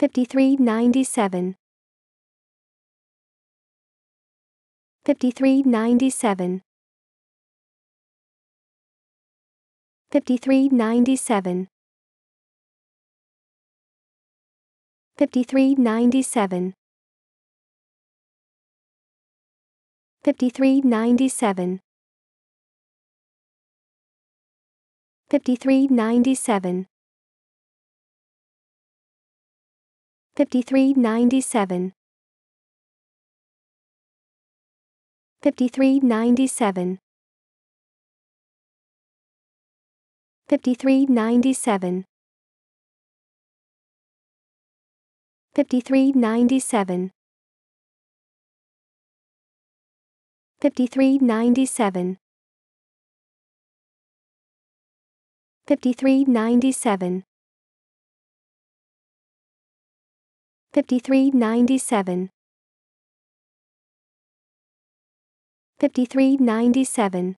5397 5397 5397 5397 5397 5397 5397 5397 5397 5397 5397 5397 5397 5397